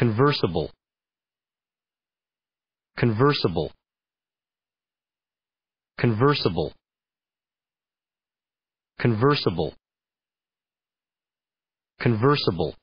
conversible Conversable. Conversable. Conversable. Conversable.